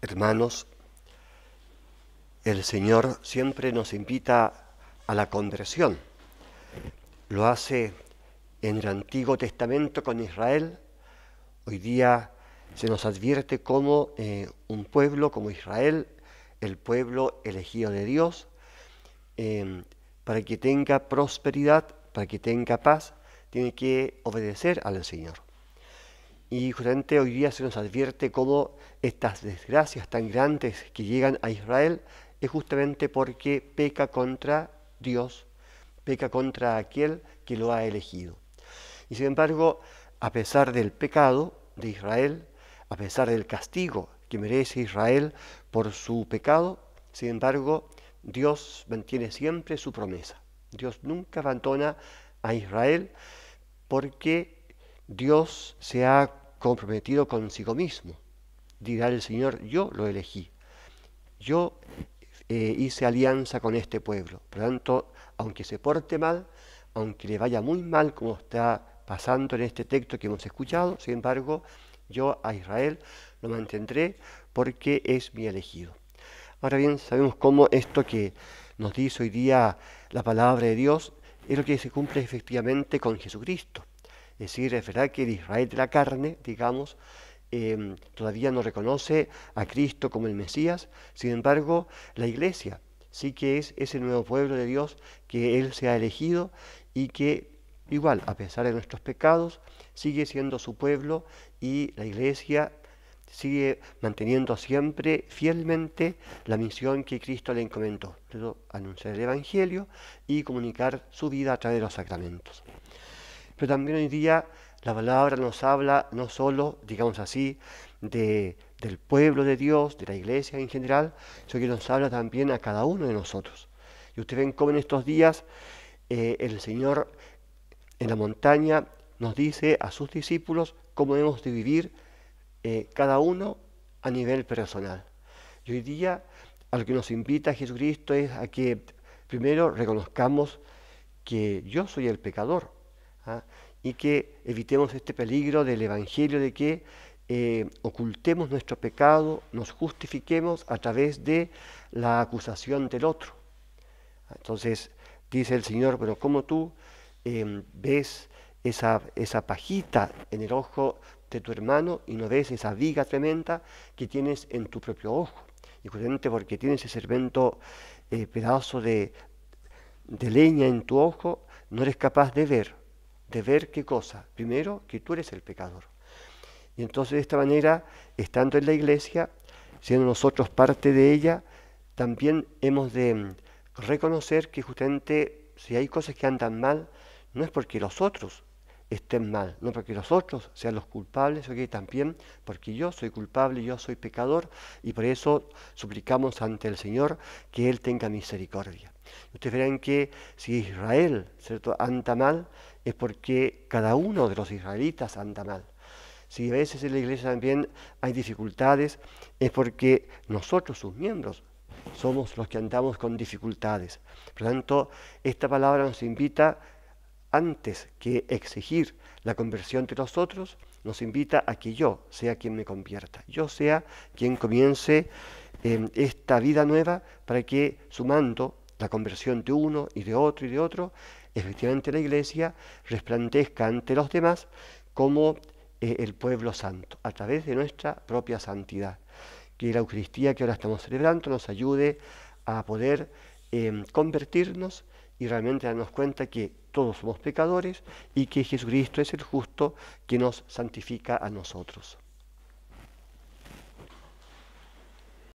Hermanos, el Señor siempre nos invita a la conversión. Lo hace en el Antiguo Testamento con Israel. Hoy día se nos advierte como eh, un pueblo, como Israel, el pueblo elegido de Dios, em, para que tenga prosperidad, para que tenga paz, tiene que obedecer al Señor. Y justamente hoy día se nos advierte cómo estas desgracias tan grandes que llegan a Israel es justamente porque peca contra Dios, peca contra aquel que lo ha elegido. Y sin embargo, a pesar del pecado de Israel, a pesar del castigo que merece Israel por su pecado, sin embargo, Dios mantiene siempre su promesa. Dios nunca abandona a Israel porque Dios se ha comprometido consigo mismo. Dirá el Señor, yo lo elegí, yo eh, hice alianza con este pueblo. Por lo tanto, aunque se porte mal, aunque le vaya muy mal como está pasando en este texto que hemos escuchado, sin embargo, yo a Israel lo mantendré porque es mi elegido. Ahora bien, sabemos cómo esto que nos dice hoy día la palabra de Dios es lo que se cumple efectivamente con Jesucristo. Es decir, es que el Israel de la carne, digamos, em, todavía no reconoce a Cristo como el Mesías, sin embargo, la iglesia sí que es ese nuevo pueblo de Dios que Él se ha elegido y que igual, a pesar de nuestros pecados, sigue siendo su pueblo y la iglesia sigue manteniendo siempre fielmente la misión que Cristo le encomendó, anunciar el Evangelio y comunicar su vida a través de los sacramentos. Pero también hoy día la palabra nos habla no solo, digamos así, de, del pueblo de Dios, de la iglesia en general, sino que nos habla también a cada uno de nosotros. Y ustedes ven cómo en estos días eh, el Señor en la montaña nos dice a sus discípulos cómo hemos de vivir eh, cada uno a nivel personal. Y hoy día lo que nos invita Jesucristo es a que primero reconozcamos que yo soy el pecador, ¿ah? y que evitemos este peligro del Evangelio de que eh, ocultemos nuestro pecado, nos justifiquemos a través de la acusación del otro. Entonces dice el Señor, pero ¿cómo tú em, ves esa, esa pajita en el ojo de tu hermano y no ves esa viga tremenda que tienes en tu propio ojo? Y justamente porque tienes ese servento eh, pedazo de leña en tu ojo, no eres capaz de ver de ver qué cosa. Primero, que tú eres el pecador. Y entonces de esta manera, estando en la iglesia, siendo nosotros parte de ella, también hemos de mm, reconocer que justamente si hay cosas que andan mal, no es porque los otros estén mal, no porque los otros sean los culpables, que también porque yo soy culpable, yo soy pecador, y por eso suplicamos ante el Señor que Él tenga misericordia. Ustedes verán que si Israel ¿cierto? anda mal, es porque cada uno de los israelitas anda mal. Si a veces en la iglesia también hay dificultades, es porque nosotros, sus miembros, somos los que andamos con dificultades. Por lo tanto, esta palabra nos invita a antes que exigir la conversión de los otros, nos invita a que yo sea quien me convierta, yo sea quien comience em, esta vida nueva para que sumando la conversión de uno y de otro y de otro, efectivamente la iglesia resplandezca ante los demás como eh, el pueblo santo, a través de nuestra propia santidad. Que la Eucaristía que ahora estamos celebrando nos ayude a poder em, convertirnos y realmente darnos cuenta que todos somos pecadores y que Jesucristo es el justo que nos santifica a nosotros.